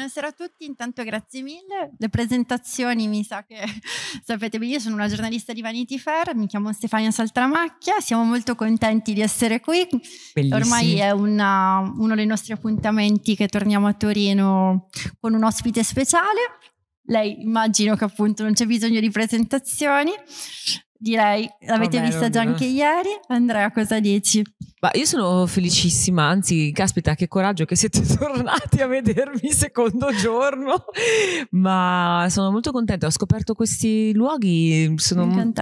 buonasera a tutti, intanto grazie mille. Le presentazioni mi sa che sapete bene, io sono una giornalista di Vanity Fair, mi chiamo Stefania Saltramacchia, siamo molto contenti di essere qui. Bellissimo. Ormai è una, uno dei nostri appuntamenti che torniamo a Torino con un ospite speciale. Lei immagino che appunto non c'è bisogno di presentazioni direi l'avete Vabbè, vista già anche ieri. Andrea, cosa dici? Ma io sono felicissima, anzi, caspita, che coraggio che siete tornati a vedermi secondo giorno. Ma sono molto contenta, ho scoperto questi luoghi, sono,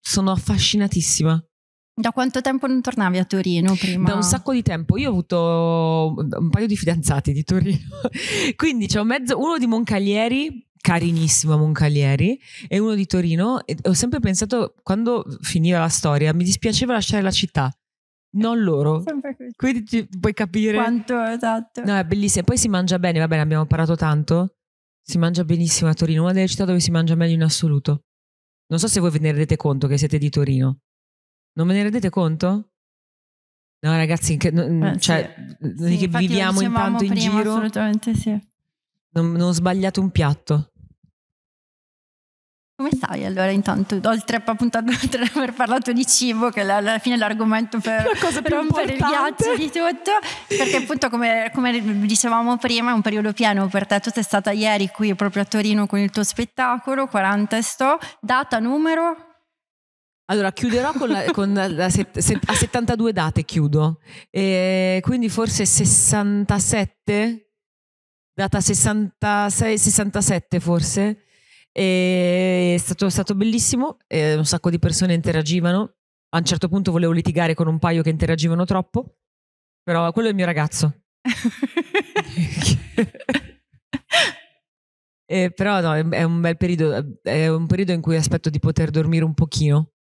sono affascinatissima. Da quanto tempo non tornavi a Torino prima? Da un sacco di tempo. Io ho avuto un paio di fidanzati di Torino. Quindi c'è un mezzo, uno di Moncalieri, carinissimo a Moncalieri e uno di Torino e ho sempre pensato quando finiva la storia mi dispiaceva lasciare la città non loro quindi puoi capire quanto esatto no è bellissimo poi si mangia bene va bene abbiamo parlato tanto si mangia benissimo a Torino una delle città dove si mangia meglio in assoluto non so se voi ve ne rendete conto che siete di Torino non ve ne rendete conto? No, ragazzi, che, eh, cioè, sì. Sì, che viviamo intanto in giro. Assolutamente sì. Non, non ho sbagliato un piatto. Come stai allora intanto, oltre, appunto, oltre ad aver parlato di cibo, che alla fine è l'argomento per La rompere il ghiaccio di tutto, perché appunto come, come, dicevamo prima è un periodo pieno per te, tu sei stata ieri qui proprio a Torino con il tuo spettacolo, 40 sto, data, numero? Allora, chiuderò con la, con la set, set, a 72 date, chiudo, e quindi forse 67 data 66-67 forse, e è stato, stato bellissimo, e un sacco di persone interagivano, a un certo punto volevo litigare con un paio che interagivano troppo, però quello è il mio ragazzo. eh, però no, è un bel periodo, è un periodo in cui aspetto di poter dormire un pochino.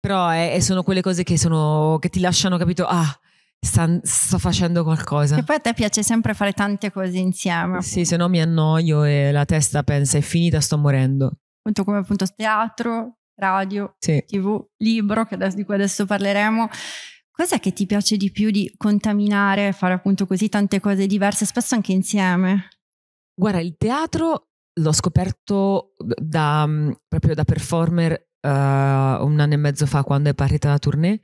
Però è, sono quelle cose che, sono, che ti lasciano, capito? Ah, Sta, sto facendo qualcosa. E poi a te piace sempre fare tante cose insieme. Sì, se no mi annoio e la testa pensa è finita, sto morendo. Appunto come appunto teatro, radio, sì. tv, libro, che adesso, di cui adesso parleremo. Cos'è che ti piace di più di contaminare, fare appunto così tante cose diverse, spesso anche insieme? Guarda, il teatro l'ho scoperto da, mm, proprio da performer uh, un anno e mezzo fa quando è partita la tournée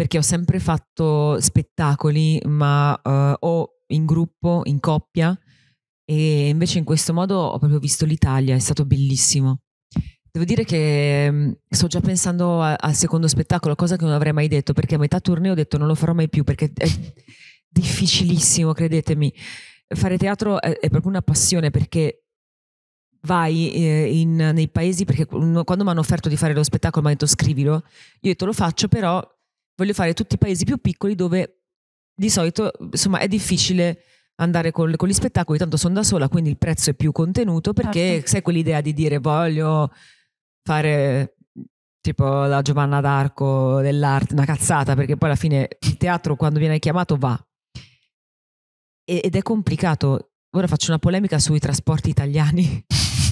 perché ho sempre fatto spettacoli, ma uh, o in gruppo, in coppia, e invece in questo modo ho proprio visto l'Italia, è stato bellissimo. Devo dire che mm, sto già pensando al secondo spettacolo, cosa che non avrei mai detto, perché a metà tournée ho detto non lo farò mai più, perché è difficilissimo, credetemi. Fare teatro è, è proprio una passione, perché vai eh, in, nei paesi, perché quando mi hanno offerto di fare lo spettacolo mi hanno detto scrivilo, io ho detto lo faccio, però voglio fare tutti i paesi più piccoli dove di solito insomma è difficile andare con, con gli spettacoli, tanto sono da sola, quindi il prezzo è più contenuto perché certo. sai quell'idea di dire voglio fare tipo la Giovanna d'Arco dell'arte, una cazzata, perché poi alla fine il teatro quando viene chiamato va. ed è complicato. Ora faccio una polemica sui trasporti italiani.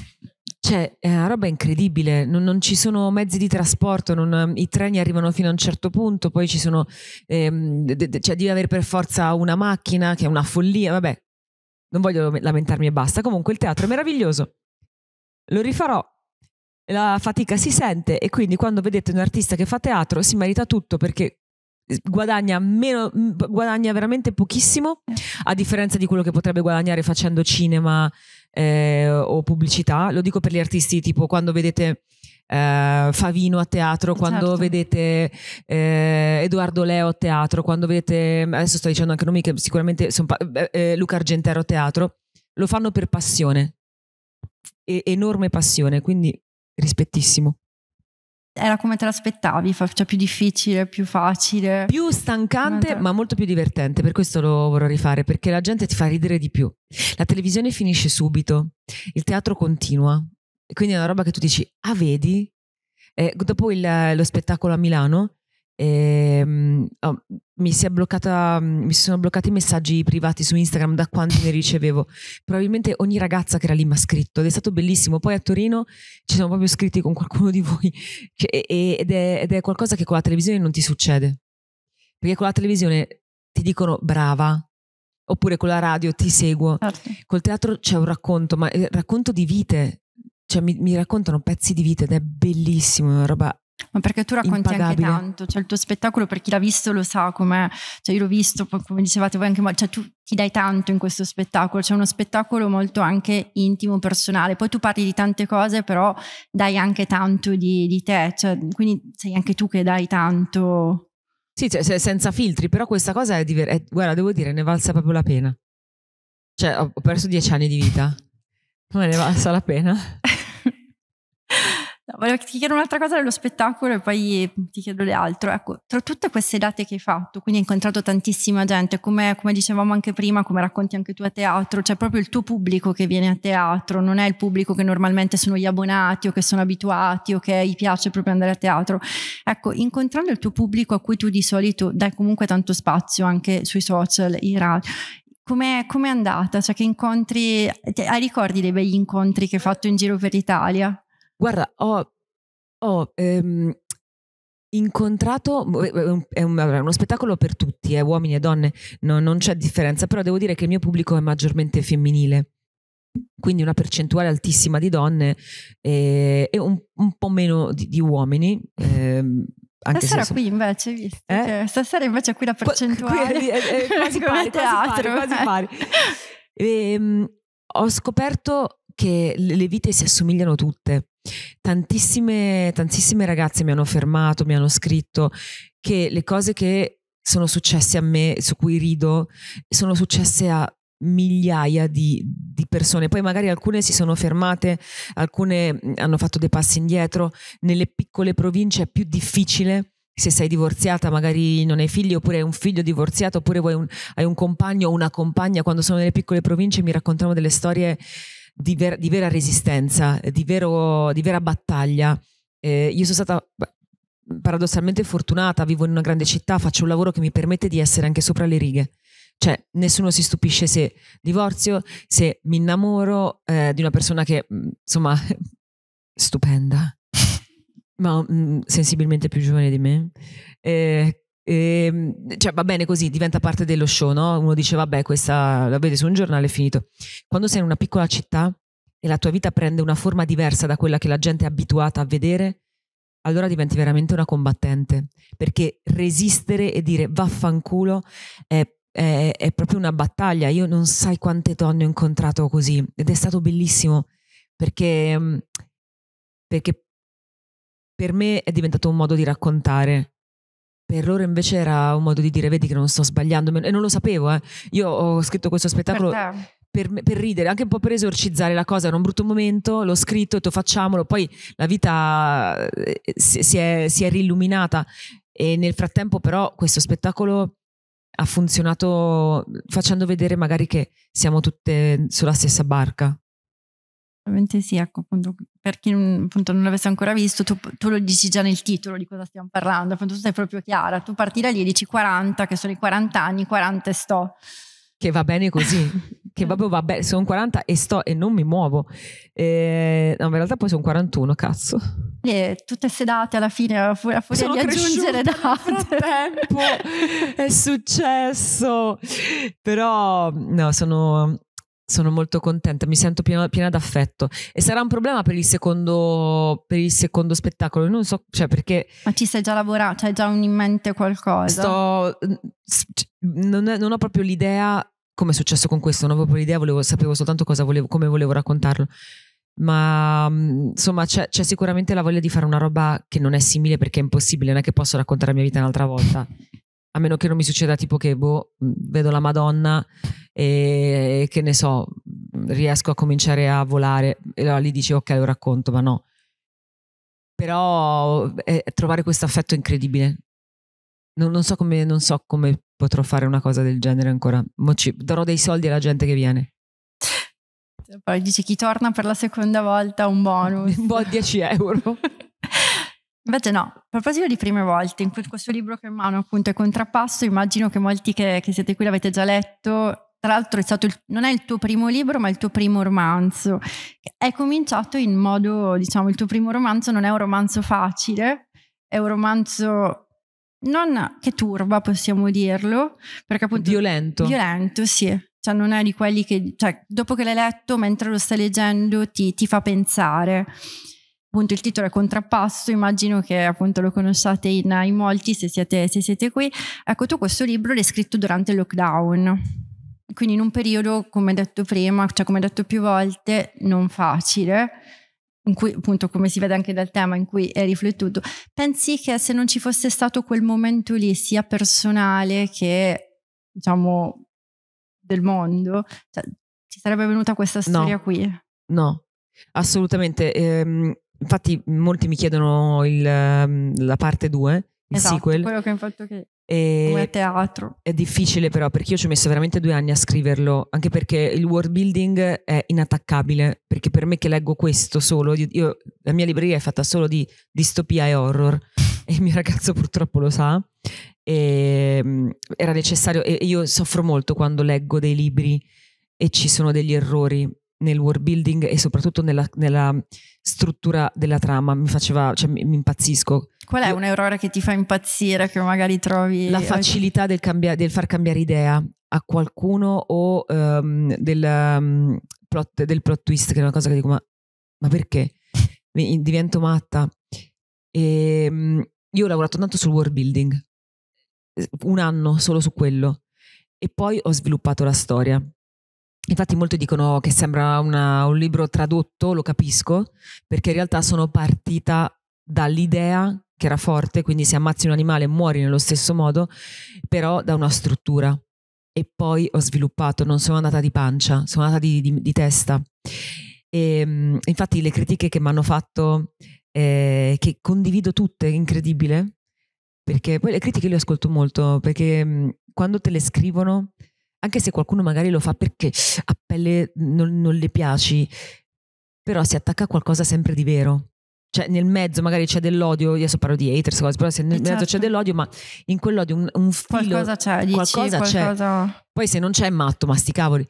Cioè, è una roba incredibile, non, non ci sono mezzi di trasporto, non, ehm, i treni arrivano fino a un certo punto, poi ci sono, ehm, de, de, cioè devi avere per forza una macchina, che è una follia, vabbè, non voglio lamentarmi e basta. Comunque il teatro è meraviglioso, lo rifarò, la fatica si sente e quindi quando vedete un artista che fa teatro si merita tutto perché eh, guadagna, meno, guadagna veramente pochissimo eh. a differenza di quello che potrebbe guadagnare facendo cinema eh, o pubblicità. Lo dico per gli artisti, tipo quando vedete eh, Favino a teatro, quando certo. vedete eh, Edoardo Leo a teatro, quando vedete, adesso sto dicendo anche nomi che sicuramente sono eh, Luca Argentero a teatro, lo fanno per passione, e- enorme passione, quindi rispettissimo era come te l'aspettavi, cioè più difficile, più facile. Più stancante, ma molto più divertente, per questo lo vorrò rifare, perché la gente ti fa ridere di più. La televisione finisce subito, il teatro continua, quindi è una roba che tu dici, ah vedi? Eh, dopo il, lo spettacolo a Milano e, ehm, oh, mi, bloccata, mm, mi sono bloccati i messaggi privati su Instagram da quanti ne ricevevo. Probabilmente ogni ragazza che era lì mi ha scritto ed è stato bellissimo. Poi a Torino ci siamo proprio scritti con qualcuno di voi cioè, ed, è, ed è qualcosa che con la televisione non ti succede. Perché con la televisione ti dicono brava, oppure con la radio ti seguo. Certo. Col teatro c'è un racconto, ma il eh, racconto di vite, cioè mi, mi, raccontano pezzi di vita ed è bellissimo, è una roba ma perché tu racconti impagabile. anche tanto, cioè il tuo spettacolo per chi l'ha visto lo sa com'è, cioè io l'ho visto, come dicevate voi anche, cioè tu ti dai tanto in questo spettacolo, c'è cioè uno spettacolo molto anche intimo, personale, poi tu parli di tante cose però dai anche tanto di, di te, cioè, quindi sei anche tu che dai tanto. Sì, cioè, senza filtri, però questa cosa è, diver- è, eh, guarda devo dire, ne valsa proprio la pena, cioè ho perso dieci anni di vita, ma ne valsa la pena. No, volevo ti chiedere un'altra cosa dello spettacolo e poi ti chiedo le altre. Ecco, tra tutte queste date che hai fatto, quindi hai incontrato tantissima gente, come, come, dicevamo anche prima, come racconti anche tu a teatro, c'è proprio il tuo pubblico che viene a teatro, non è il pubblico che normalmente sono gli abbonati o che sono abituati o che gli piace proprio andare a teatro. Ecco, incontrando il tuo pubblico a cui tu di solito dai comunque tanto spazio anche sui social, in radio, Com'è, com'è andata? Cioè, che incontri, hai ricordi dei begli incontri che hai fatto in giro per l'Italia? Guarda, ho, ho ehm, incontrato, è, un, è, uno spettacolo per tutti, eh, uomini e donne, no, non c'è differenza, però devo dire che il mio pubblico è maggiormente femminile quindi una percentuale altissima di donne eh, e un, un, po' meno di, di uomini. Eh, stasera sono... qui invece, visto, eh? cioè, stasera invece qui la percentuale qui è, è, è quasi, pari, teatro, quasi eh. pari, quasi pari. E, um, ho scoperto che le vite si assomigliano tutte tantissime, tantissime ragazze mi hanno fermato, mi hanno scritto che le cose che sono successe a me, su cui rido, sono successe a migliaia di, di, persone. Poi magari alcune si sono fermate, alcune hanno fatto dei passi indietro. Nelle piccole province è più difficile. Se sei divorziata, magari non hai figli, oppure hai un figlio divorziato, oppure un, hai un compagno o una compagna. Quando sono nelle piccole province mi raccontano delle storie di, ver- di vera resistenza, di, vero, di vera battaglia. Eh, io sono stata paradossalmente fortunata, vivo in una grande città, faccio un lavoro che mi permette di essere anche sopra le righe. Cioè, nessuno si stupisce se divorzio, se mi innamoro eh, di una persona che, mm, insomma, stupenda, ma mh, mm, sensibilmente più giovane di me, eh, Ehm, cioè va bene così, diventa parte dello show, no? Uno dice vabbè questa la vede su un giornale è finito. Quando sei in una piccola città e la tua vita prende una forma diversa da quella che la gente è abituata a vedere, allora diventi veramente una combattente, perché resistere e dire vaffanculo è è, è, proprio una battaglia. Io non sai quante donne ho incontrato così ed è stato bellissimo perché, perché per me è diventato un modo di raccontare per loro invece era un modo di dire vedi che non sto sbagliando e non lo sapevo eh. io ho scritto questo spettacolo per, per, per, ridere anche un po' per esorcizzare la cosa era un brutto momento l'ho scritto e detto facciamolo poi la vita eh, si è, si è rilluminata e nel frattempo però questo spettacolo ha funzionato facendo vedere magari che siamo tutte sulla stessa barca Assolutamente sì, ecco, appunto, per chi non, appunto, non l'avesse ancora visto, tu, tu, lo dici già nel titolo di cosa stiamo parlando, appunto tu sei proprio chiara, tu parti da lì e dici 40, che sono i 40 anni, 40 e sto. Che va bene così, che proprio va bene, sono 40 e sto e non mi muovo. Eh, no, in realtà poi sono 41, cazzo. E eh, tutte sedate alla fine, a furia fu- di aggiungere da tempo, è successo. Però no, sono sono molto contenta, mi sento piena, piena d'affetto e sarà un problema per il secondo, per il secondo spettacolo, non so, cioè perché... Ma ci stai già lavorando, hai già in mente qualcosa? Sto, mm, cioè, non, è, non ho proprio l'idea, come è successo con questo, non avevo proprio l'idea, volevo, sapevo soltanto cosa volevo, come volevo raccontarlo, ma mm, insomma c'è, c'è sicuramente la voglia di fare una roba che non è simile perché è impossibile, non è che posso raccontare la mia vita un'altra volta a meno che non mi succeda tipo che boh, vedo la Madonna e che ne so, riesco a cominciare a volare e allora lì dici ok lo racconto, ma no. Però eh, trovare questo affetto è incredibile. Non, non, so come, non so come potrò fare una cosa del genere ancora. Ci, darò dei soldi alla gente che viene. Poi dice chi torna per la seconda volta un bonus. Un buon 10 euro. Invece no, a proposito di prime volte, in questo libro che ho in mano appunto è Contrappasso, immagino che molti che, che siete qui l'avete già letto, tra l'altro è stato il, non è il tuo primo libro ma il tuo primo romanzo, è cominciato in modo, diciamo, il tuo primo romanzo non è un romanzo facile, è un romanzo non che turba possiamo dirlo, perché appunto... Violento. Violento, sì. Cioè non è di quelli che, cioè, dopo che l'hai letto, mentre lo stai leggendo, ti, ti fa pensare appunto il titolo è Contrappasso, immagino che appunto lo conosciate in, in molti se siete, se siete qui. Ecco, tu questo libro l'hai scritto durante il lockdown quindi in un periodo, come detto prima, cioè come detto più volte, non facile, in cui appunto come si vede anche dal tema in cui è riflettuto, pensi che se non ci fosse stato quel momento lì, sia personale che diciamo del mondo, cioè, ci sarebbe venuta questa storia no, qui? No, assolutamente. Ehm, Infatti molti mi chiedono il, ehm, la parte 2, il esatto, sequel. quello che ho fatto che... E come teatro. È difficile però perché io ci ho messo veramente due anni a scriverlo, anche perché il world building è inattaccabile, perché per me che leggo questo solo, io, io, la mia libreria è fatta solo di distopia e horror e il mio ragazzo purtroppo lo sa, e, mm, era necessario, e io soffro molto quando leggo dei libri e ci sono degli errori nel world building e soprattutto nella, nella struttura della trama mi faceva, cioè mi, mi, impazzisco. Qual è un che ti fa impazzire, che magari trovi? La facilità del, cambia, del far cambiare idea a qualcuno o um, del, um, plot, del, plot, twist, che è una cosa che dico ma, ma perché? Mi, divento matta. E, um, io ho lavorato tanto sul world building, eh, un anno solo su quello e poi ho sviluppato la storia Infatti molti dicono che sembra una, un libro tradotto, lo capisco, perché in realtà sono partita dall'idea che era forte, quindi se ammazzi un animale muori nello stesso modo, però da una struttura. E poi ho sviluppato, non sono andata di pancia, sono andata di, di, di testa. E, ehm, infatti le critiche che mi hanno fatto, eh, che condivido tutte, incredibile, perché poi le critiche le ascolto molto, perché quando te le scrivono anche se qualcuno magari lo fa perché a pelle non, non le piaci, però si attacca a qualcosa sempre di vero. Cioè nel mezzo magari c'è dell'odio, io so parlo di haters, cose, però se nel certo. mezzo c'è esatto. dell'odio, ma in quell'odio un, un filo, qualcosa c'è, dici, qualcosa, qualcosa c'è. Poi se non c'è è matto, ma sti cavoli.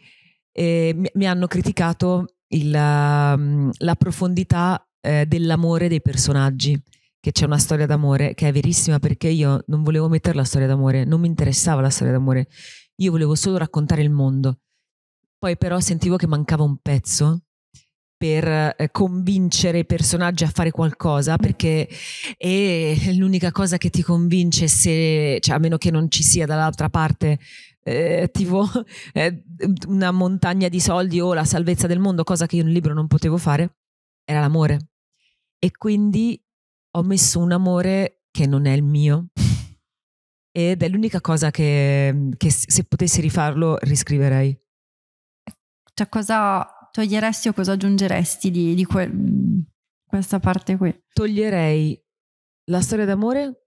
Eh, mi, mi, hanno criticato il, la, um, la profondità eh, dell'amore dei personaggi che c'è una storia d'amore che è verissima perché io non volevo mettere la storia d'amore, non mi interessava la storia d'amore. Io volevo solo raccontare il mondo. Poi però sentivo che mancava un pezzo per eh, convincere i personaggi a fare qualcosa perché è l'unica cosa che ti convince se, cioè, a meno che non ci sia dall'altra parte eh, tipo eh, una montagna di soldi o la salvezza del mondo, cosa che io nel libro non potevo fare, era l'amore. E quindi ho messo un amore che non è il mio ed è l'unica cosa che, che se potessi rifarlo riscriverei. Cioè cosa toglieresti o cosa aggiungeresti di, di que- questa parte qui? Toglierei la storia d'amore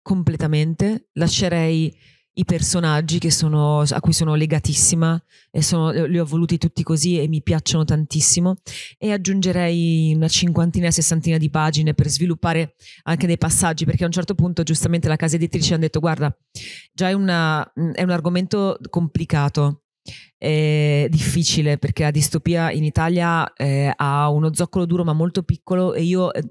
completamente, lascerei i personaggi sono, a cui sono legatissima e sono, li ho voluti tutti così e mi piacciono tantissimo e aggiungerei una cinquantina, sessantina di pagine per sviluppare anche dei passaggi perché a un certo punto giustamente la casa editrice ha detto guarda già è, una, mm, è un argomento complicato è difficile perché la distopia in Italia eh, ha uno zoccolo duro ma molto piccolo e io eh,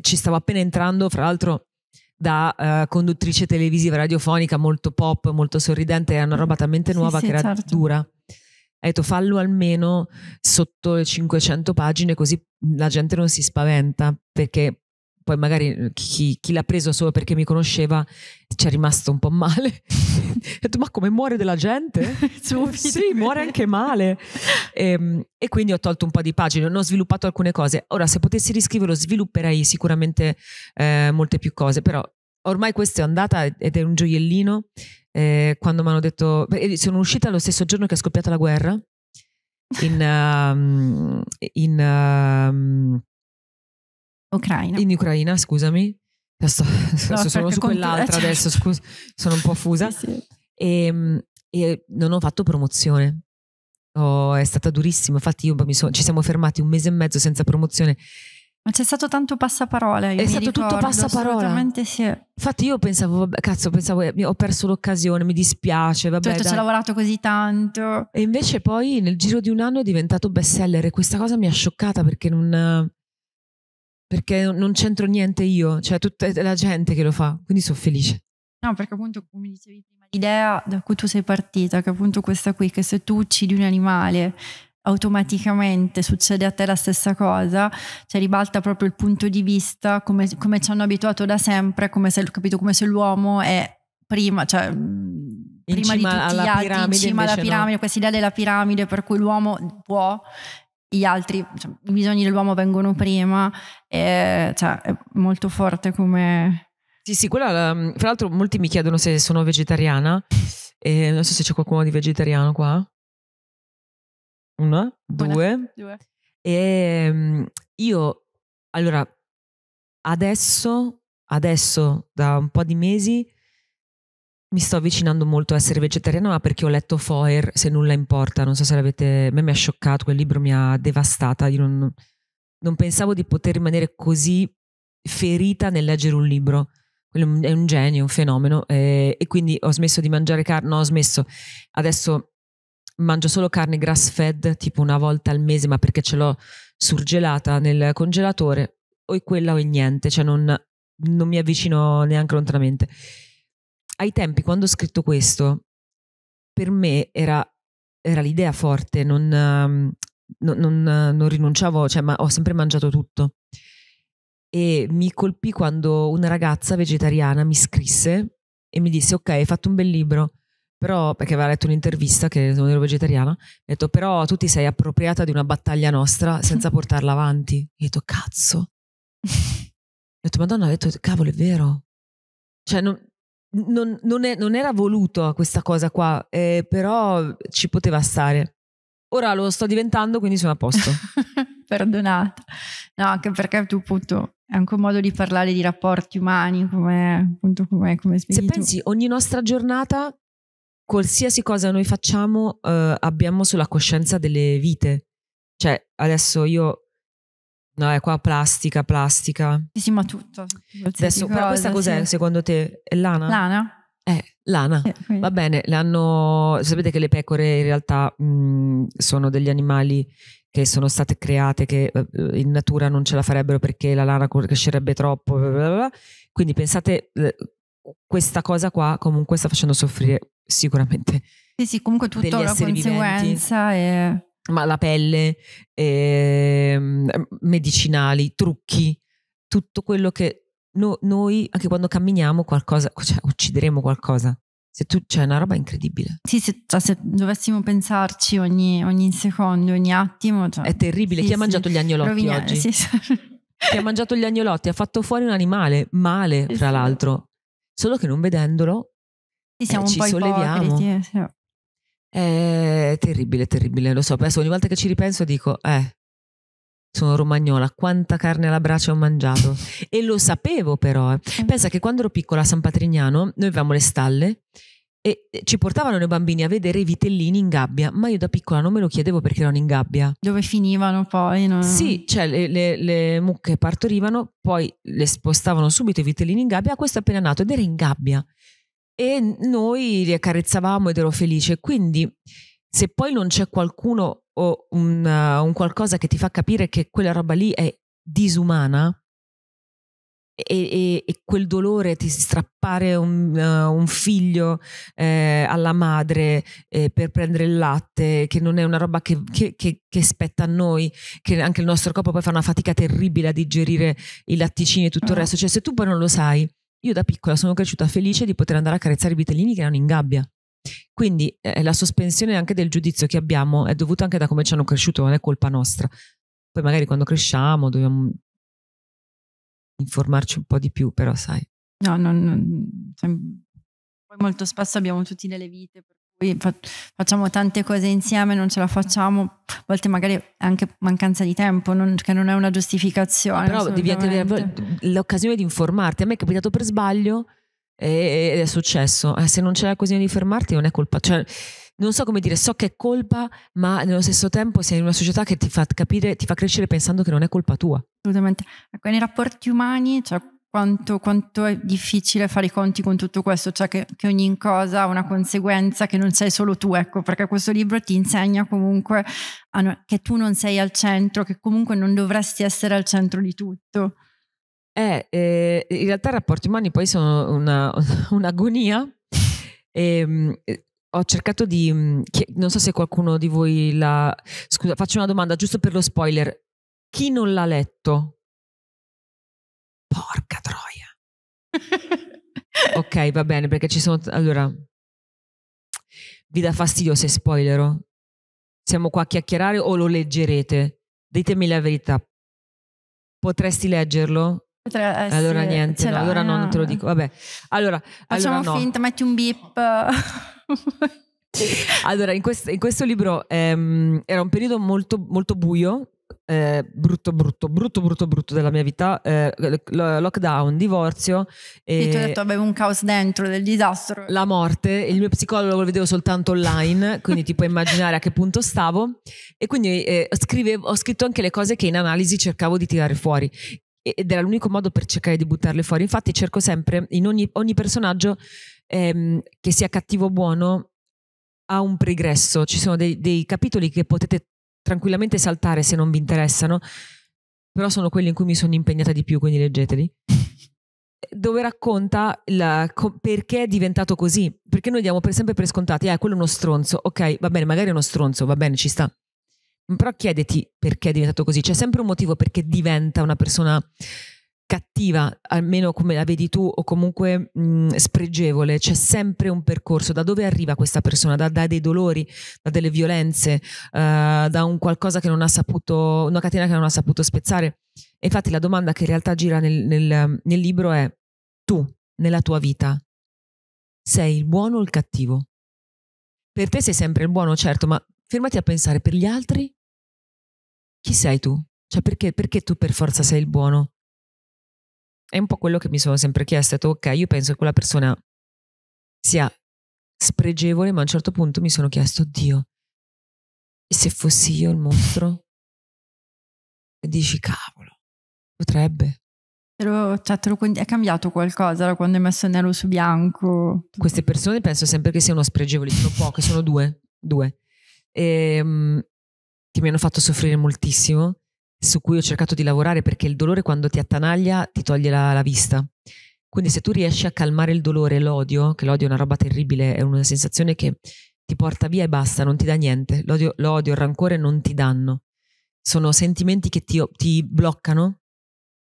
ci stavo appena entrando fra l'altro da uh, conduttrice televisiva radiofonica molto pop, molto sorridente, è una roba talmente nuova sì, che sì, era certo. dura. Ha detto fallo almeno sotto le 500 pagine così la gente non si spaventa perché poi magari eh, chi, chi, l'ha preso solo perché mi conosceva ci è rimasto un po' male. ho detto, ma come muore della gente? sì, muore anche male. E, ehm, e, quindi ho tolto un po' di pagine, non ho sviluppato alcune cose. Ora, se potessi riscriverlo, svilupperei sicuramente eh, molte più cose, però ormai questa è andata ed è un gioiellino. Eh, quando mi hanno detto, eh, sono uscita lo stesso giorno che è scoppiata la guerra in... Uh, in ehm, Ucraina. In Ucraina, scusami. Sto, no, sono su quell'altra cioè. adesso, scusa, sono un po' fusa. Sì, sì. E, ehm, e, non ho fatto promozione. Oh, è stata durissima, infatti io sono, ci siamo fermati un mese e mezzo senza promozione. Ma c'è stato tanto passaparola. Io è stato ricordo, tutto passaparola. Sì. Infatti io pensavo, vabbè, cazzo, pensavo, eh, ho perso l'occasione, mi dispiace, vabbè. Certo, ci ho lavorato così tanto. E invece poi nel giro di un anno è diventato best seller e questa cosa mi ha scioccata perché non perché non c'entro niente io, cioè tutta la gente che lo fa, quindi sono felice. No, perché appunto, come dicevi prima, l'idea da cui tu sei partita, che è appunto questa qui, che se tu uccidi un animale automaticamente succede a te la stessa cosa, cioè ribalta proprio il punto di vista, come, come ci hanno abituato da sempre, come se, capito, come se l'uomo è prima, cioè in prima di tutti gli altri, in cima alla piramide, no. questa idea della piramide per cui l'uomo può gli altri, cioè, i bisogni dell'uomo vengono prima, e, cioè, è molto forte come... Sì, sì, quella, mm, fra l'altro molti mi chiedono se sono vegetariana, e non so se c'è qualcuno di vegetariano qua. Una, due. due. E mm, io, allora, adesso, adesso da un po' di mesi, mi sto avvicinando molto a essere vegetariana, ma perché ho letto Foer, se nulla importa, non so se l'avete... A me mi ha scioccato, quel libro mi ha devastata, io non, non pensavo di poter rimanere così ferita nel leggere un libro. Quello è un genio, un fenomeno. Eh, e quindi ho smesso di mangiare carne, no, ho smesso. Adesso mangio solo carne grass fed, tipo una volta al mese, ma perché ce l'ho surgelata nel congelatore, o è quella o è niente, cioè non, non mi avvicino neanche lontanamente ai tempi, quando ho scritto questo, per me era, era l'idea forte, non, ehm, non, non, non rinunciavo, cioè, ma ho sempre mangiato tutto. E mi colpì quando una ragazza vegetariana mi scrisse e mi disse: Ok, hai fatto un bel libro però perché aveva letto un'intervista che non ero vegetariana, ha detto però tu ti sei appropriata di una battaglia nostra senza portarla avanti. Io ho detto cazzo. ho detto madonna, ho detto cavolo è vero. Cioè non, non, non, è, non era voluto questa cosa qua, eh, però ci poteva stare. Ora lo sto diventando, quindi sono a posto. Perdonata. No, anche perché tu appunto è anche un modo di parlare di rapporti umani, come appunto come, come Se pensi, ogni nostra giornata, qualsiasi cosa noi facciamo, eh, abbiamo sulla coscienza delle vite. Cioè, adesso io No, è qua plastica, plastica. Sì, sì ma tutto. Adesso, cosa, però questa cos'è sì. secondo te? È lana? Lana. Eh, lana. Eh, Va bene, l'hanno... sapete che le pecore in realtà mh, mm, sono degli animali che sono state create, che eh, eh, in natura non ce la farebbero perché la lana crescerebbe troppo, bla bla bla. quindi pensate, questa cosa qua comunque sta facendo soffrire sicuramente. Sì, sì, comunque tutto la conseguenza è ma la pelle, eh, medicinali, trucchi, tutto quello che no, noi, anche quando camminiamo, qualcosa, cioè uccideremo qualcosa. Se tu, cioè, è una roba incredibile. Sì, se, cioè, se dovessimo pensarci ogni, ogni, secondo, ogni attimo. Cioè, è terribile. Sì, Chi sì, ha mangiato gli agnolotti rovina, oggi? Sì, Chi ha mangiato gli agnolotti ha fatto fuori un animale, male, tra l'altro. Solo che non vedendolo, sì, siamo eh, un ci po solleviamo. Ipocriti, eh, è terribile, terribile, lo so. Adesso ogni volta che ci ripenso dico, eh, sono romagnola, quanta carne alla brace ho mangiato. e lo sapevo però. Eh. eh. Pensa che quando ero piccola a San Patrignano, noi avevamo le stalle e ci portavano i bambini a vedere i vitellini in gabbia, ma io da piccola non me lo chiedevo perché erano in gabbia. Dove finivano poi? No? Sì, cioè le, le, le, mucche partorivano, poi le spostavano subito i vitellini in gabbia, questo è appena nato ed era in gabbia e noi li accarezzavamo ed ero felice. Quindi se poi non c'è qualcuno o un, uh, un qualcosa che ti fa capire che quella roba lì è disumana, e, e, e, quel dolore ti strappare un, uh, un figlio eh, alla madre eh, per prendere il latte, che non è una roba che, che, che, che, spetta a noi, che anche il nostro corpo poi fa una fatica terribile a digerire i latticini e tutto il ah. resto. Cioè, se tu poi non lo sai, io da piccola sono cresciuta felice di poter andare a carezzare i vitellini che erano in gabbia. Quindi eh, la sospensione anche del giudizio che abbiamo è dovuta anche da come ci hanno cresciuto, non è colpa nostra. Poi magari quando cresciamo dobbiamo informarci un po' di più, però sai. No, non, cioè, poi molto spesso abbiamo tutti delle vite, facciamo tante cose insieme, non ce la facciamo, a volte magari anche mancanza di tempo, non, che non è una giustificazione. Però devi avere l'occasione di informarti. A me è capitato per sbaglio ed è successo. Eh, se non c'è l'occasione di fermarti non è colpa. Cioè, non so come dire, so che è colpa, ma nello stesso tempo sei in una società che ti fa capire, ti fa crescere pensando che non è colpa tua. Assolutamente. Ecco, nei rapporti umani, cioè quanto, quanto, è difficile fare i conti con tutto questo, cioè che, che, ogni cosa ha una conseguenza che non sei solo tu, ecco, perché questo libro ti insegna comunque no, che tu non sei al centro, che comunque non dovresti essere al centro di tutto. Eh, eh, in realtà i rapporti umani poi sono una, un'agonia. E, ehm, eh, ho cercato di... Mm, non so se qualcuno di voi l'ha... Scusa, faccio una domanda giusto per lo spoiler. Chi non l'ha letto? porca troia. ok, va bene, perché ci sono... Allora, vi dà fastidio se spoilero? Oh? Siamo qua a chiacchierare o lo leggerete? Ditemi la verità. Potresti leggerlo? Potrei, eh, allora sì, niente, no, allora no, non te lo dico. Vabbè. Allora, Facciamo allora no. finta, metti un beep. allora, in questo, in questo libro ehm, era un periodo molto, molto buio eh, brutto, brutto, brutto, brutto, brutto della mia vita, eh, lockdown, divorzio. E, ti ho detto avevo un caos dentro del disastro. La morte, il mio psicologo lo vedevo soltanto online, quindi ti puoi immaginare a che punto stavo. E quindi eh, scrivevo, ho scritto anche le cose che in analisi cercavo di tirare fuori ed era l'unico modo per cercare di buttarle fuori. Infatti cerco sempre, in ogni, ogni personaggio ehm, che sia cattivo o buono, ha un pregresso, ci sono dei, dei capitoli che potete tranquillamente saltare se non vi interessano, però sono quelli in cui mi sono impegnata di più, quindi leggeteli. Dove racconta la, com, perché è diventato così. Perché noi diamo per sempre per scontati, ah, quello è uno stronzo, ok, va bene, magari è uno stronzo, va bene, ci sta. Però chiediti perché è diventato così. C'è sempre un motivo perché diventa una persona cattiva, almeno come la vedi tu, o comunque mh, spregevole, c'è sempre un percorso. Da dove arriva questa persona? Da, da dei dolori, da delle violenze, uh, da un qualcosa che non ha saputo, una catena che non ha saputo spezzare. E infatti la domanda che in realtà gira nel, nel, nel libro è tu, nella tua vita, sei il buono o il cattivo? Per te sei sempre il buono, certo, ma fermati a pensare per gli altri chi sei tu? Cioè perché, perché tu per forza sei il buono? è un po' quello che mi sono sempre chiesta, ok, io penso che quella persona sia spregevole, ma a un certo punto mi sono chiesto, Dio, e se fossi io il mostro? E dici, cavolo, potrebbe. Però, cioè, te lo, è cambiato qualcosa da quando hai messo nero su bianco? Queste persone penso sempre che siano spregevoli, sono poche, sono due, due, e, um, che mi hanno fatto soffrire moltissimo su cui ho cercato di lavorare perché il dolore quando ti attanaglia ti toglie la, la vista. Quindi se tu riesci a calmare il dolore l'odio, che l'odio è una roba terribile, è una sensazione che ti porta via e basta, non ti dà niente. L'odio, l'odio il rancore non ti danno. Sono sentimenti che ti, ti bloccano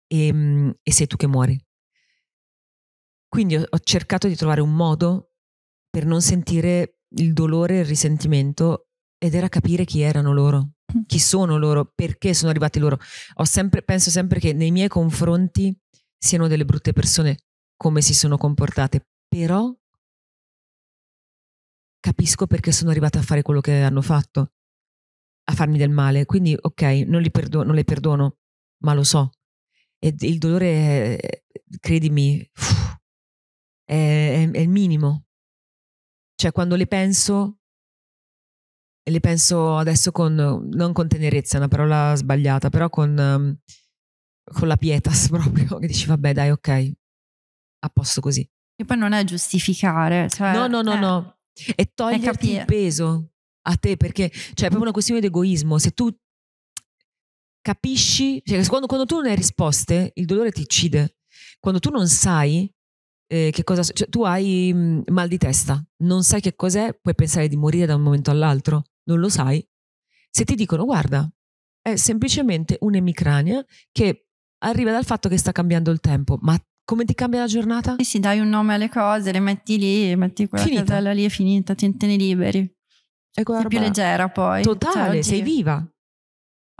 e, ehm, e, sei tu che muori. Quindi ho, ho cercato di trovare un modo per non sentire il dolore il risentimento ed era capire chi erano loro chi sono loro, perché sono arrivati loro. Sempre, penso sempre che nei miei confronti siano delle brutte persone come si sono comportate, però capisco perché sono arrivata a fare quello che hanno fatto, a farmi del male. Quindi, ok, non, perdono, non le perdono, ma lo so. E il dolore, credimi, è, è, è il minimo. Cioè, quando le penso, e le penso adesso con, non con tenerezza, una parola sbagliata, però con, ehm, con la pietas proprio, che dici vabbè dai ok, a posto così. E poi non è giustificare. Cioè, no, no, no, eh, no. E toglierti il peso a te, perché cioè, è proprio una questione di egoismo. Se tu capisci, cioè, quando, quando, tu non hai risposte, il dolore ti uccide. Quando tu non sai eh, che cosa... Cioè, tu hai mh, mm, mal di testa, non sai che cos'è, puoi pensare di morire da un momento all'altro non lo sai, se ti dicono guarda, è semplicemente un'emicrania che arriva dal fatto che sta cambiando il tempo, ma come ti cambia la giornata? Sì, dai un nome alle cose, le metti lì, metti quella finita. lì, è finita, te ne liberi. È sei più leggera poi. Totale, cioè, sei viva.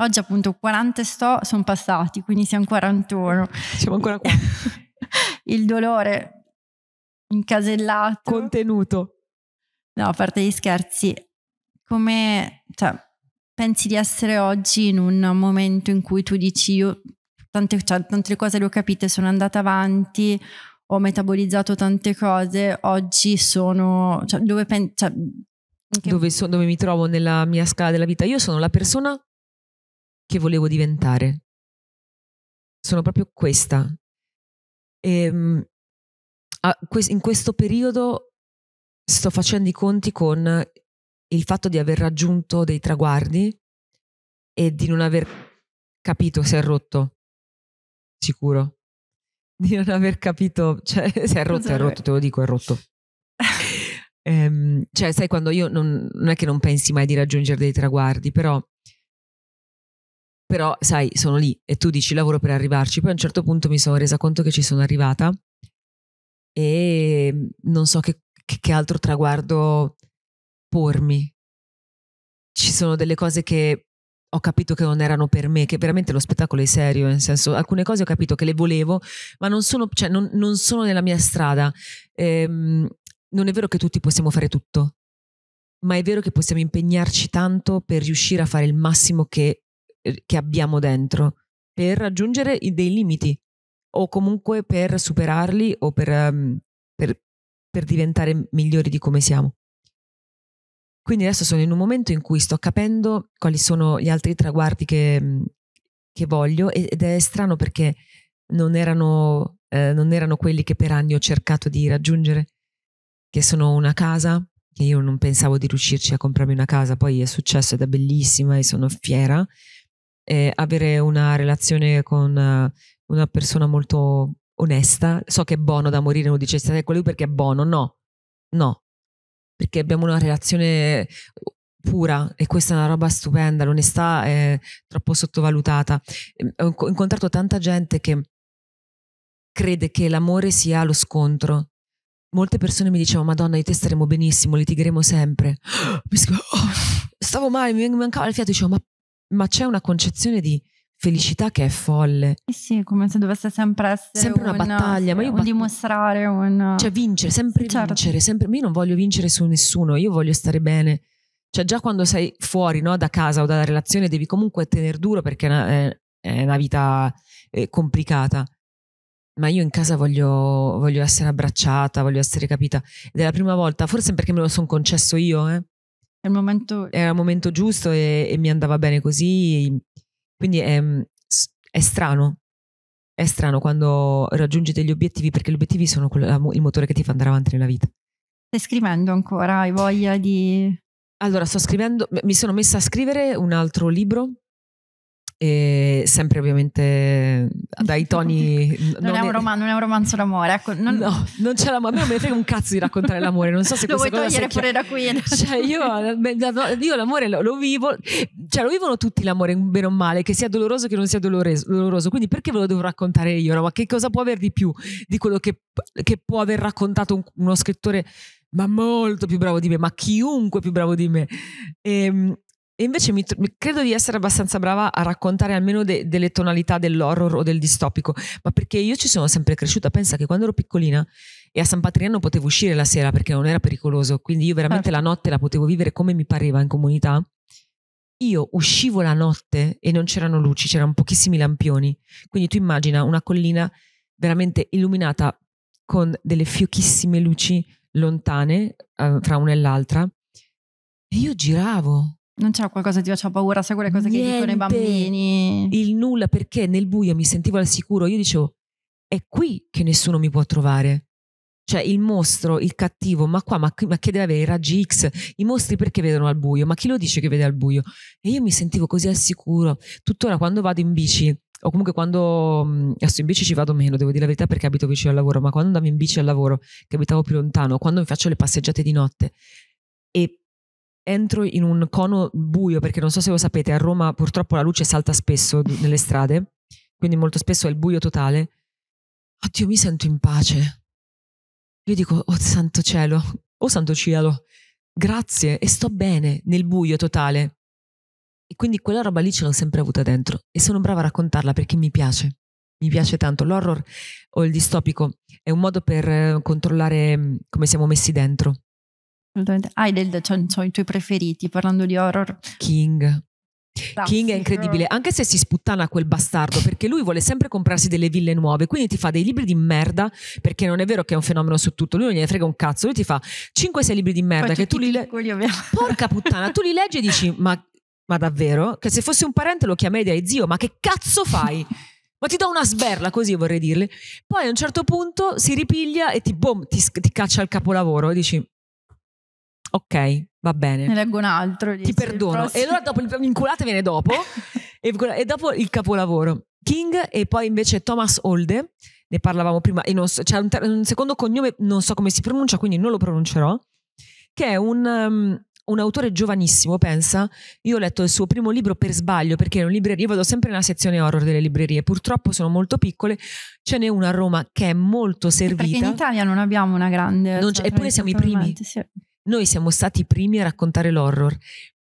Oggi appunto 40 sto, sono passati, quindi siamo 41. Siamo ancora qua. il dolore incasellato. Contenuto. No, a parte gli scherzi, come cioè, pensi di essere oggi in un momento in cui tu dici io tante, cioè, tante cose le ho capite, sono andata avanti, ho metabolizzato tante cose, oggi sono cioè, dove, pen, cioè, dove, so, dove mi trovo nella mia scala della vita. Io sono la persona che volevo diventare. Sono proprio questa. E, ehm, in questo periodo sto facendo i conti con il fatto di aver raggiunto dei traguardi e di non aver capito se è rotto, sicuro. Di non aver capito, cioè se è rotto, è rotto, te lo dico, è rotto. ehm, cioè, sai, quando io non, non, è che non pensi mai di raggiungere dei traguardi, però, però, sai, sono lì e tu dici lavoro per arrivarci. Poi a un certo punto mi sono resa conto che ci sono arrivata e non so che, che altro traguardo oppormi. Ci sono delle cose che ho capito che non erano per me, che veramente lo spettacolo è serio, nel senso alcune cose ho capito che le volevo, ma non sono, cioè, non, non sono nella mia strada. Ehm, non è vero che tutti possiamo fare tutto, ma è vero che possiamo impegnarci tanto per riuscire a fare il massimo che, eh, che abbiamo dentro, per raggiungere dei limiti o comunque per superarli o per, ehm, per, per diventare migliori di come siamo. Quindi adesso sono in un momento in cui sto capendo quali sono gli altri traguardi che, mhmm, che voglio ed è strano perché non erano, eh, non erano quelli che per anni ho cercato di raggiungere, che sono una casa, che io non pensavo di riuscirci a comprarmi una casa, poi è successo ed è bellissima e sono fiera. Eh, avere una relazione con una persona molto onesta, so che è buono da morire, uno dice state con lui perché è buono, no, no, perché abbiamo una relazione pura e questa è una roba stupenda, l'onestà è troppo sottovalutata. Ehm, ho incontrato tanta gente che crede che l'amore sia lo scontro. Molte persone mi dicevano, Madonna, di te staremo benissimo, litigheremo sempre. Mi scrivo, oh, stavo male, mi mancava il fiato, dicevo, ma, ma c'è una concezione di felicità che è folle. Eh sì, come se dovesse sempre essere sempre una, una battaglia, ma io bat- dimostrare un cioè vincere, sempre certo. vincere, sempre io non voglio vincere su nessuno, io voglio stare bene. Cioè già quando sei fuori no, da casa o dalla relazione devi comunque tenere duro perché è una, è, è una vita eh, complicata. Ma io in casa voglio, voglio, essere abbracciata, voglio essere capita. Ed è la prima volta, forse perché me lo sono concesso io, eh. il momento... Era il momento giusto e, e mi andava bene così quindi è, mm, è strano, è strano quando raggiungi degli obiettivi perché gli obiettivi sono il motore che ti fa andare avanti nella vita. Stai scrivendo ancora? Hai voglia di... Allora, sto scrivendo, mi sono messa a scrivere un altro libro e sempre ovviamente dai toni non, non, è, un roman- non è un romanzo d'amore ecco, non... no non c'è l'amore a me frega un cazzo di raccontare l'amore non so se lo vuoi togliere pure da qui cioè io, io l'amore lo, lo, vivo cioè lo vivono tutti l'amore bene o male che sia doloroso che non sia dolores- doloroso quindi perché ve lo devo raccontare io no? ma che cosa può aver di più di quello che, che può aver raccontato un, uno scrittore ma molto più bravo di me ma chiunque più bravo di me ehm e invece mi, credo di essere abbastanza brava a raccontare almeno de, delle tonalità dell'horror o del distopico, ma perché io ci sono sempre cresciuta. Pensa che quando ero piccolina e a San Patriano potevo uscire la sera perché non era pericoloso, quindi io veramente ah. la notte la potevo vivere come mi pareva in comunità. Io uscivo la notte e non c'erano luci, c'erano pochissimi lampioni. Quindi tu immagina una collina veramente illuminata con delle fiochissime luci lontane eh, fra una e l'altra. E io giravo, non c'è qualcosa di faccia paura, sai quelle cose Niente. che dicono i bambini. Il nulla, perché nel buio mi sentivo al sicuro. Io dicevo, è qui che nessuno mi può trovare. Cioè il mostro, il cattivo, ma qua, ma, ma che deve avere i raggi X? I mostri perché vedono al buio? Ma chi lo dice che vede al buio? E io mi sentivo così al sicuro. Tuttora quando vado in bici, o comunque quando mm, adesso in bici ci vado meno, devo dire la verità perché abito vicino al lavoro, ma quando andavo in bici al lavoro, che abitavo più lontano, quando mi faccio le passeggiate di notte e entro in un cono buio, perché non so se lo sapete, a Roma purtroppo la luce salta spesso nelle strade, quindi molto spesso è il buio totale. Oddio, mi sento in pace. Io dico, oh santo cielo, oh santo cielo, grazie e sto bene nel buio totale. E quindi quella roba lì ce l'ho sempre avuta dentro e sono brava a raccontarla perché mi piace. Mi piace tanto l'horror o il distopico, è un modo per eh, controllare mm, come siamo messi dentro. Hai ah, cioè, so, i tuoi preferiti parlando di horror? King. King è incredibile, anche se si sputtana quel bastardo perché lui vuole sempre comprarsi delle ville nuove, quindi ti fa dei libri di merda perché non è vero che è un fenomeno su tutto, lui non gliene frega un cazzo, lui ti fa 5-6 libri di merda Poi che tu li leggi. Porca puttana, tu li leggi e dici ma, ma davvero? Che se fossi un parente lo chiamerei direi zio, ma che cazzo fai? ma ti do una sberla così vorrei dirle. Poi a un certo punto si ripiglia e ti, boom, ti, ti caccia il capolavoro e dici ok, va bene. Ne leggo un altro. Ti perdono. E allora dopo l'inculata viene dopo, e, e, dopo il capolavoro. King e poi invece Thomas Holde, ne parlavamo prima, e so, c'è un, un, secondo cognome, non so come si pronuncia, quindi non lo pronuncerò, che è un, um, un autore giovanissimo, pensa. Io ho letto il suo primo libro per sbaglio, perché in un libreria, vado sempre nella sezione horror delle librerie, purtroppo sono molto piccole, ce n'è una a Roma che è molto servita. Perché in Italia non abbiamo una grande... Non eppure siamo i primi. Sì. Noi siamo stati i primi a raccontare l'horror.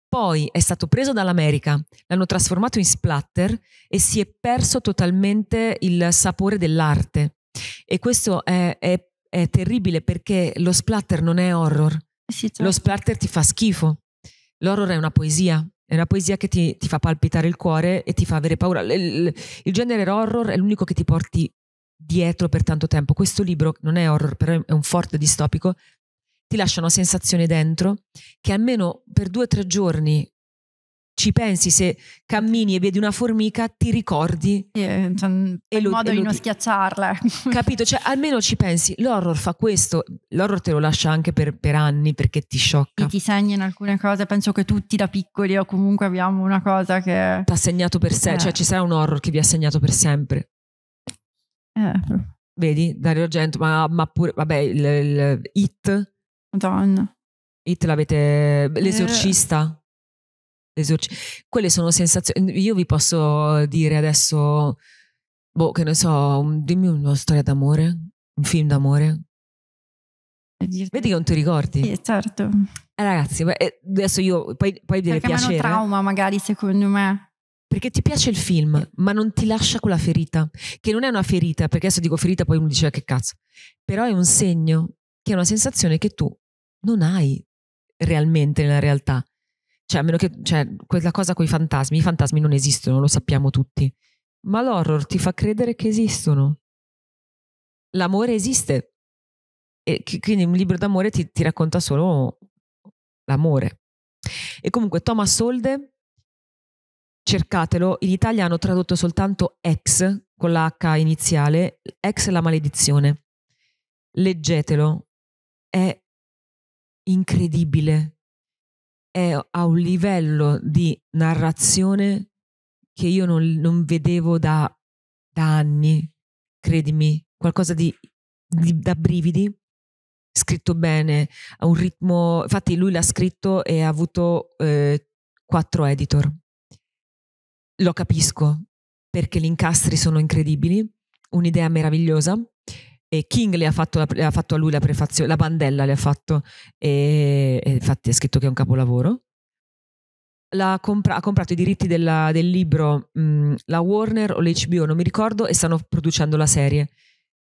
Poi è stato preso dall'America, l'hanno trasformato in splatter e si è perso totalmente il sapore dell'arte. E questo è, è, è terribile perché lo splatter non è horror. Eh sì, certo. Lo splatter ti fa schifo. L'horror è una poesia, è una poesia che ti, ti, fa palpitare il cuore e ti fa avere paura. Il, il, genere horror è l'unico che ti porti dietro per tanto tempo. Questo libro non è horror, però è un forte distopico, ti lascia una sensazione dentro che almeno per due o tre giorni ci pensi se cammini e vedi una formica, ti ricordi yeah, cioè, e lo, modo e di non schiacciarla. Capito? Cioè, almeno ci pensi. L'horror fa questo, l'horror te lo lascia anche per, per anni perché ti sciocca. E ti segna in alcune cose, penso che tutti da piccoli o comunque abbiamo una cosa che... Ti ha segnato per sé. Cioè eh. cioè ci sarà un horror che vi ha segnato per sempre. Eh. Vedi, Dario Argento, ma, ma pure, vabbè, il, il, il It Madonna. It l'avete... L'esorcista? Eh. L'esorci... Quelle sono sensazioni... Io vi posso dire adesso... Boh, che ne so, dimmi una storia d'amore, un film d'amore. Vedi che non ti ricordi? Sì, certo. Eh, ragazzi, eh, adesso io poi, poi deve Perché piacere. Perché trauma magari secondo me perché ti piace il film, ma non ti lascia quella ferita, che non è una ferita, perché adesso dico ferita, poi uno dice ah, che cazzo, però è un segno, che è una sensazione che tu non hai realmente nella realtà. Cioè, a meno che cioè, quella cosa con i fantasmi, i fantasmi non esistono, lo sappiamo tutti. Ma l'horror ti fa credere che esistono. L'amore esiste. E quindi un libro d'amore ti, ti racconta solo l'amore. E comunque Thomas Holde, cercatelo, in italiano tradotto soltanto ex con la H iniziale, ex la maledizione. Leggetelo, è incredibile, è a un livello di narrazione che io non, non vedevo da, da, anni, credimi, qualcosa di, di, da brividi, scritto bene, a un ritmo, infatti lui l'ha scritto e ha avuto eh, quattro editor. Lo capisco perché gli incastri sono incredibili, un'idea meravigliosa e King le ha fatto, la, le ha fatto a lui la prefazione, la bandella le ha fatto, e, e infatti è scritto che è un capolavoro. Compra, ha comprato i diritti della, del libro mh, mm, la Warner o l'HBO, non mi ricordo, e stanno producendo la serie.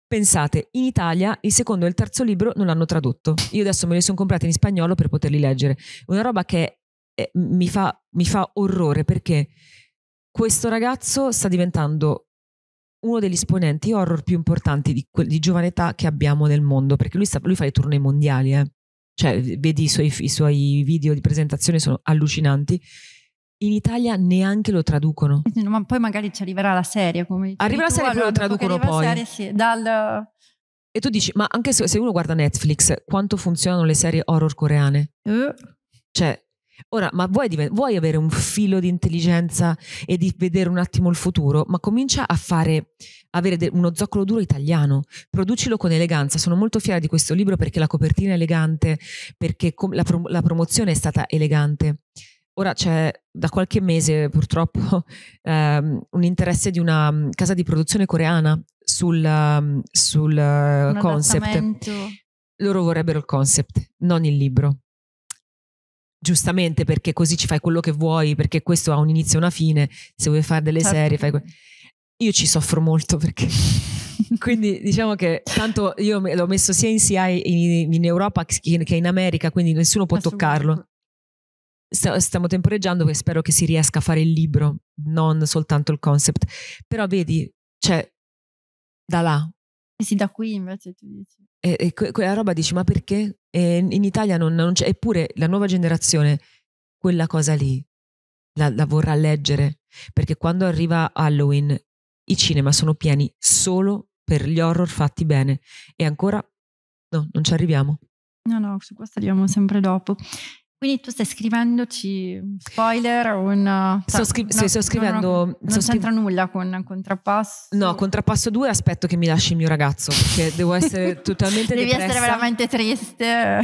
Pensate, in Italia il secondo e il terzo libro non l'hanno tradotto. Io adesso me li sono comprati in spagnolo per poterli leggere. Una roba che eh, mi, fa, mi fa orrore perché questo ragazzo sta diventando uno degli esponenti horror più importanti di, di giovane età che abbiamo nel mondo, perché lui, sta, lui fa le tournée mondiali, eh. cioè vedi i suoi, i suoi, video di presentazione, sono allucinanti. In Italia neanche lo traducono. Eh ma poi magari ci arriverà la serie. Come arriva la serie e poi lo traducono poi. Serie, sì, dal... E tu dici, ma anche se uno guarda Netflix, quanto funzionano le serie horror coreane? Uh. Cioè, Ora, ma vuoi, divent- vuoi avere un filo di intelligenza e di vedere un attimo il futuro? Ma comincia a fare, avere de- uno zoccolo duro italiano, producilo con eleganza. Sono molto fiera di questo libro perché la copertina è elegante, perché com- la, pro- la promozione è stata elegante. Ora c'è da qualche mese purtroppo ehm, un interesse di una mm, casa di produzione coreana sul, mm, sul eh, concept. Loro vorrebbero il concept, non il libro giustamente perché così ci fai quello che vuoi, perché questo ha un inizio e una fine, se vuoi fare delle certo. serie fai quello. Io ci soffro molto perché... quindi diciamo che tanto io l'ho messo sia in CI in, in Europa che in America, quindi nessuno può toccarlo. Stiamo temporeggiando e spero che si riesca a fare il libro, non soltanto il concept. Però vedi, cioè, da là. Eh sì, da qui invece tu dici. E, e que- quella roba dici, ma perché? E in Italia non, non, c'è, eppure la nuova generazione quella cosa lì la, la vorrà leggere, perché quando arriva Halloween i cinema sono pieni solo per gli horror fatti bene e ancora no, non ci arriviamo. No, no, su questo arriviamo sempre dopo. Quindi tu stai scrivendoci spoiler un... Eh, sto cioè, scri- no, sì, sto scrivendo... Non, non, non c'entra scri- nulla con Contrappasso? No, Contrappasso 2 aspetto che mi lasci il mio ragazzo, perché devo essere totalmente Devi depressa. essere veramente triste.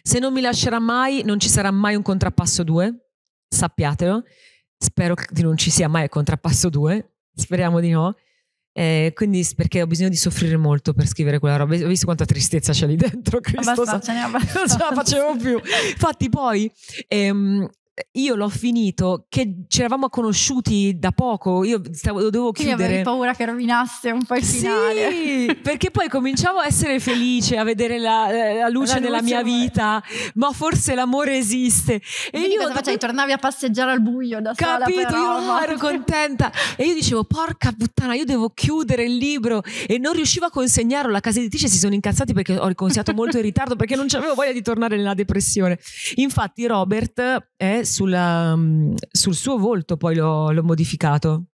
Se non mi lascerà mai, non ci sarà mai un Contrappasso 2, sappiatelo. Spero che non ci sia mai il Contrappasso 2, speriamo di no. Eh, quindi perché ho bisogno di soffrire molto per scrivere quella roba. Ho visto quanta tristezza c'è lì dentro, Cristo. Abbastanza, so, non ce la facevo più. Infatti poi ehm, io l'ho finito che ci eravamo conosciuti da poco, io stavo, dovevo Quindi chiudere. avevo paura che rovinasse un po' il finale. Sì, perché poi cominciavo a essere felice, a vedere la, la luce la della mia vita, ma forse l'amore esiste. E io cosa facevi? Tornavi a passeggiare al buio da capito, Capito, io ero contenta. E io dicevo, porca puttana, io devo chiudere il libro e non riuscivo a consegnarlo. La casa editrice si sono incazzati perché ho consegnato molto in ritardo perché non avevo voglia di tornare nella depressione. Infatti Robert è sulla, ehm, sul suo volto poi l'ho, l'ho modificato.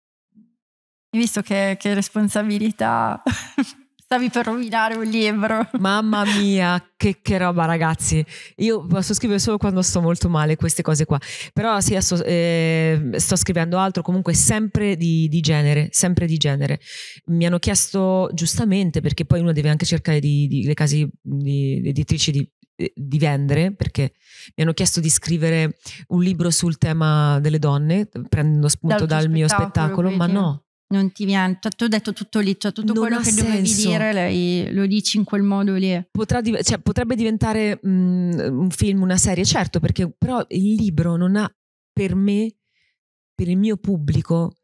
Hai visto che, che responsabilità stavi per rovinare un libro. Mamma mia, che, che, roba, ragazzi. Io posso scrivere solo quando sto molto male queste cose qua. Però sì, sto, eh, sto scrivendo altro, comunque sempre di, di, genere, sempre di genere. Mi hanno chiesto giustamente, perché poi uno deve anche cercare di, di le case editrici di eh, di vendere perché mi hanno chiesto di scrivere un libro sul tema delle donne prendendo spunto dal, dal spettacolo, mio spettacolo ma no non ti viene, ti ho detto tutto lì, cioè tutto non quello che senso. dovevi dire lei, lo dici in quel modo lì. Potrà, cioè, potrebbe diventare mh, mm, un film, una serie, certo, perché però il libro non ha per me, per il mio pubblico,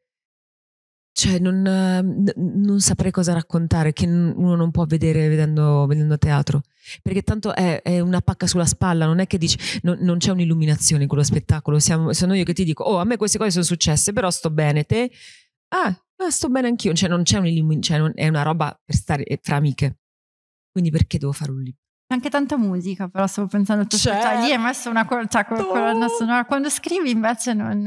cioè non, non, saprei cosa raccontare che uno non può vedere vedendo, vedendo teatro perché tanto è, è, una pacca sulla spalla non è che dici no, non c'è un'illuminazione in quello spettacolo Siamo, sono io che ti dico oh a me queste cose sono successe però sto bene te ah, ah sto bene anch'io cioè non c'è un'illuminazione cioè, è una roba per stare eh, fra amiche quindi perché devo fare un libro anche tanta musica, però stavo pensando tu certo. cioè, lì hai messo una col- cioè, col- sonora. Quando scrivi invece non.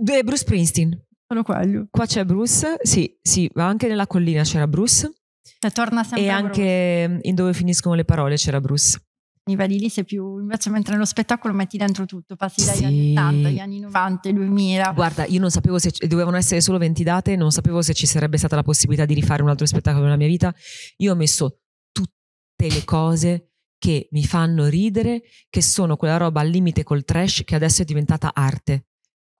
Bruce Springsteen. Sono quello. Qua c'è Bruce, sì, sì, ma anche nella collina c'era Bruce. Cioè, torna sempre e anche Bruce. Mm, in dove finiscono le parole c'era Bruce. I livelli lì sei più invece mentre nello spettacolo metti dentro tutto passi dagli sì. anni 80 gli anni 90 2000 guarda io non sapevo se dovevano essere solo 20 date non sapevo se ci sarebbe stata la possibilità di rifare un altro spettacolo nella mia vita io ho messo tutte le cose che mi fanno ridere che sono quella roba al limite col trash che adesso è diventata arte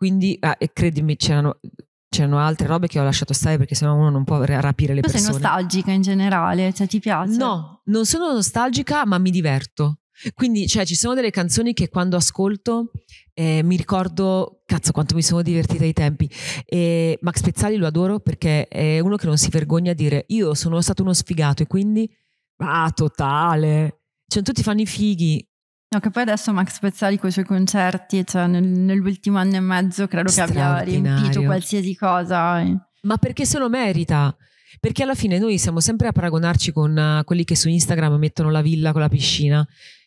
quindi, ah, credimi, c'erano, c'erano altre robe che ho lasciato stare perché sennò uno non può rapire le tu persone. Tu sei nostalgica in generale, cioè ti piace? No, non sono nostalgica, ma mi diverto. Quindi, cioè, ci sono delle canzoni che quando ascolto eh, mi ricordo, cazzo, quanto mi sono divertita ai tempi. E Max Pezzali lo adoro perché è uno che non si vergogna a dire io sono stato uno sfigato e quindi, ah, totale. Cioè, tutti fanno i fighi, No, che poi adesso Max Pezzali con i suoi concerti, cioè nel, nell'ultimo anno e mezzo, credo che abbia riempito qualsiasi cosa. Eh. Ma perché se lo merita? Perché alla fine noi siamo sempre a paragonarci con eh, quelli che su Instagram mettono la villa con la piscina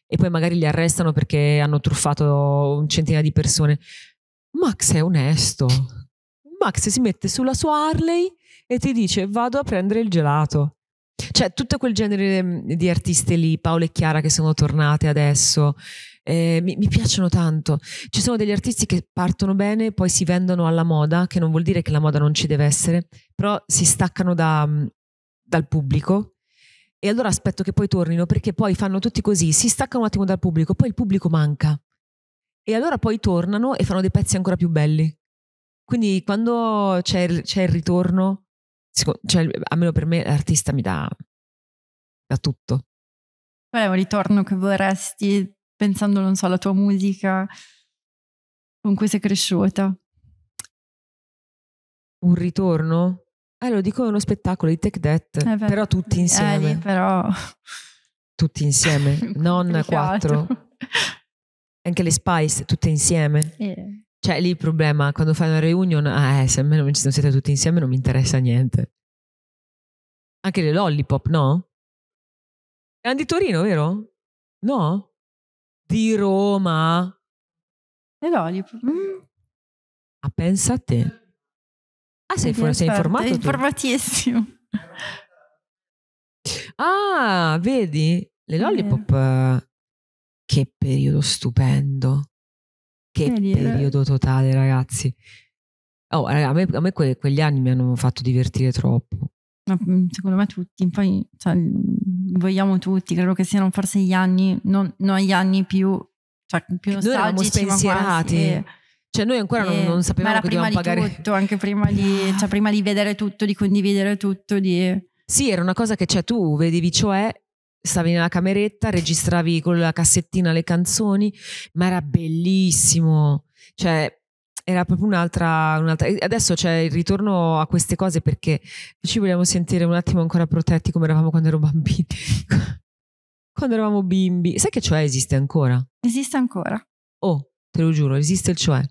e poi magari li arrestano perché hanno truffato un centinaio di persone. Max è onesto. Max si mette sulla sua Harley e ti dice vado a prendere il gelato. Cioè, tutto quel genere mm, di artiste lì, Paolo e Chiara, che sono tornate adesso, eh, mi, mi, piacciono tanto. Ci sono degli artisti che partono bene, poi si vendono alla moda, che non vuol dire che la moda non ci deve essere, però si staccano da, mm, dal pubblico. E allora aspetto che poi tornino, perché poi fanno tutti così, si staccano un attimo dal pubblico, poi il pubblico manca. E allora poi tornano e fanno dei pezzi ancora più belli. Quindi quando c'è, c'è il ritorno, cioè, almeno per me l'artista mi dà, dà tutto. Qual è un ritorno che vorresti, pensando, non so, alla tua musica con cui sei cresciuta? Un ritorno? Eh, lo dico è uno spettacolo, di Tech That, eh, eh però tutti insieme. Eh, lì, però... Tutti insieme, non quattro. Anche le Spice, tutte insieme. Yeah. Cioè, lì il problema, quando fai una reunion, ah, eh, se almeno non siete tutti insieme non mi interessa niente. Anche le lollipop, no? Erano di Torino, vero? No? Di Roma. Le lollipop. Mm. Ah, pensa a te. Ah, sei, for- sei informato? informatissimo. Ah, vedi? Le lollipop. Eh. Che periodo stupendo. Che periodo totale, ragazzi. Oh, a me, a me que, quegli anni mi hanno fatto divertire troppo. Ma mm, secondo me tutti, poi cioè, mm, vogliamo tutti, credo che siano forse gli anni, non, non gli anni più, cioè, più nostalgici, noi spensierati. Quasi, e, cioè noi ancora e, non, non, sapevamo che dovevamo pagare. Ma tutto, anche prima di, cioè, prima di vedere tutto, di condividere tutto, di... Sì, era una cosa che cioè, tu vedevi, cioè stavi nella cameretta, registravi con la cassettina le canzoni, ma era bellissimo. Cioè, era proprio un'altra, un adesso c'è il ritorno a queste cose perché ci vogliamo sentire un attimo ancora protetti come eravamo quando ero bambini quando eravamo bimbi sai che cioè esiste ancora? esiste ancora oh te lo giuro esiste il cioè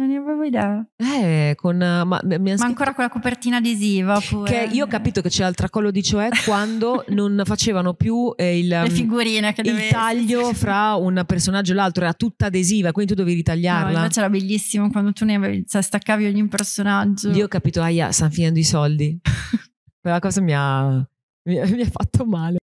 non ne avevo idea. Eh, con, ma, ma, ma ancora con la copertina adesiva pure. Che io ho capito che c'era il tracollo di cioè quando non facevano più eh, il, Le mm, figurine che il taglio fra un personaggio e l'altro, era tutta adesiva, quindi tu dovevi ritagliarla. No, invece era bellissimo quando tu ne avevi, cioè, staccavi ogni personaggio. Io ho capito, aia, stanno finendo i soldi. Quella cosa mi ha, mi, mi ha fatto male.